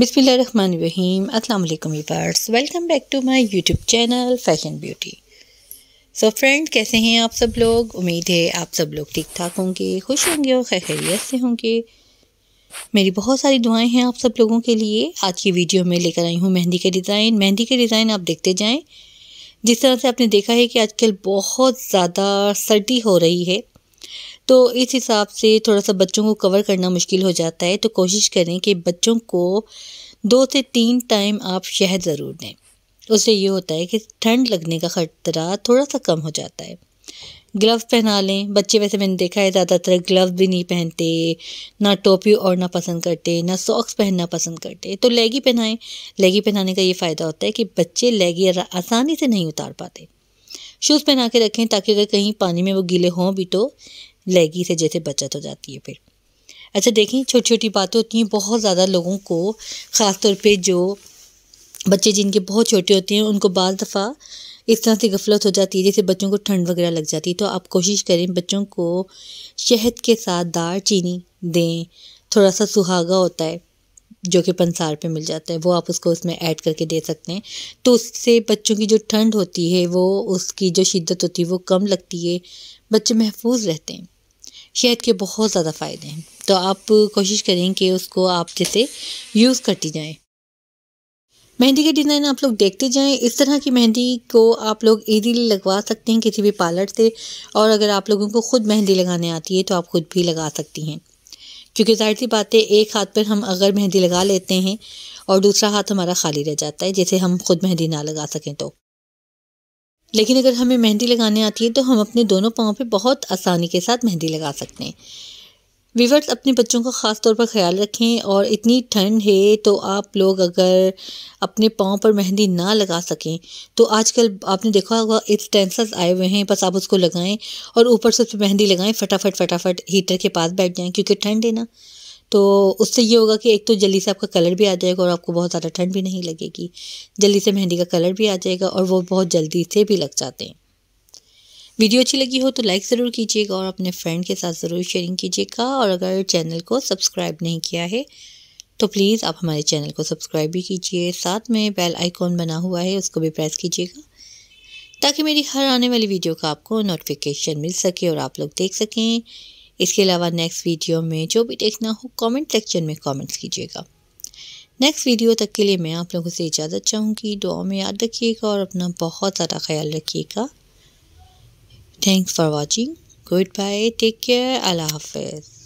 बिसमीम अस्सलाम वालेकुम viewers welcome back to my YouTube channel fashion beauty so friend कैसे हैं आप सब लोग उम्मीद है आप सब लोग ठीक ठाक होंगे खुश होंगे और खैरियत से होंगे मेरी बहुत सारी दुआएं हैं आप सब लोगों के लिए आज की वीडियो में लेकर आई हूँ मेहंदी के डिज़ाइन मेहंदी के डिज़ाइन आप देखते जाएँ जिस तरह से आपने देखा है कि आजकल बहुत ज़्यादा सर्दी हो रही है तो इस हिसाब से थोड़ा सा बच्चों को कवर करना मुश्किल हो जाता है तो कोशिश करें कि बच्चों को दो से तीन टाइम आप शहद ज़रूर दें उससे ये होता है कि ठंड लगने का खतरा थोड़ा सा कम हो जाता है ग्लव्स पहना लें बच्चे वैसे मैंने देखा है ज़्यादातर ग्लव्स भी नहीं पहनते ना टोपी ओढ़ना पसंद करते ना सॉक्स पहनना पसंद करते तो लेगी पहनाएं लेगी पहनाने का ये फ़ायदा होता है कि बच्चे लेगी आसानी से नहीं उतार पाते शूज़ पहना के रखें ताकि अगर कहीं पानी में वो गीले हों भी तो लेगी से जैसे बचत हो जाती है फिर अच्छा देखें छोटी छोटी बातें होती हैं बहुत ज़्यादा लोगों को ख़ास तौर जो बच्चे जिनके बहुत छोटे होते हैं उनको बाल दफ़ा इस तरह से गफलत हो जाती है जैसे बच्चों को ठंड वगैरह लग जाती है तो आप कोशिश करें बच्चों को शहद के साथ दार चीनी दें थोड़ा सा सुहागा होता है जो कि पंसार पर मिल जाता है वो आप उसको उसमें ऐड करके दे सकते हैं तो उससे बच्चों की जो ठंड होती है वो उसकी जो शिद्दत होती है वो कम लगती है बच्चे महफूज रहते हैं शहद के बहुत ज़्यादा फ़ायदे हैं तो आप कोशिश करें कि उसको आप जैसे यूज़ करती जाएँ मेहंदी के डिज़ाइन आप लोग देखते जाएं इस तरह की मेहंदी को आप लोग ईजीली लगवा सकते हैं किसी भी पार्लर से और अगर आप लोगों को खुद मेहंदी लगाने आती है तो आप खुद भी लगा सकती हैं क्योंकि जाहिर सी बात है एक हाथ पर हम अगर मेहंदी लगा लेते हैं और दूसरा हाथ हमारा खाली रह जाता है जैसे हम खुद मेहंदी ना लगा सकें तो लेकिन अगर हमें मेहंदी लगाने आती है तो हम अपने दोनों पाँव पर बहुत आसानी के साथ मेहंदी लगा सकते हैं वीवर्स अपने बच्चों का ख़ास तौर पर ख्याल रखें और इतनी ठंड है तो आप लोग अगर अपने पाँव पर मेहंदी ना लगा सकें तो आजकल आपने देखा होगा स्टेंसल्स आए हुए हैं बस आप उसको लगाएं और ऊपर से उस पर मेहंदी लगाएं फटाफट फटाफट हीटर के पास बैठ जाएं क्योंकि ठंड है ना तो उससे ये होगा कि एक तो जल्दी से आपका कलर भी आ जाएगा और आपको बहुत ज़्यादा ठंड भी नहीं लगेगी जल्दी से मेहंदी का कलर भी आ जाएगा और वो बहुत जल्दी से भी लग जाते हैं वीडियो अच्छी लगी हो तो लाइक ज़रूर कीजिएगा और अपने फ्रेंड के साथ ज़रूर शेयरिंग कीजिएगा और अगर चैनल को सब्सक्राइब नहीं किया है तो प्लीज़ आप हमारे चैनल को सब्सक्राइब भी कीजिए साथ में बेल आइकॉन बना हुआ है उसको भी प्रेस कीजिएगा ताकि मेरी हर आने वाली वीडियो का आपको नोटिफिकेशन मिल सके और आप लोग देख सकें इसके अलावा नेक्स्ट वीडियो में जो भी देखना हो कमेंट सेक्शन में कमेंट्स कीजिएगा नेक्स्ट वीडियो तक के लिए मैं आप लोगों से इजाज़त चाहूँगी दुआ में याद रखिएगा और अपना बहुत ज़्यादा ख्याल रखिएगा Thanks for watching. Goodbye. Take care. Allah Hafiz.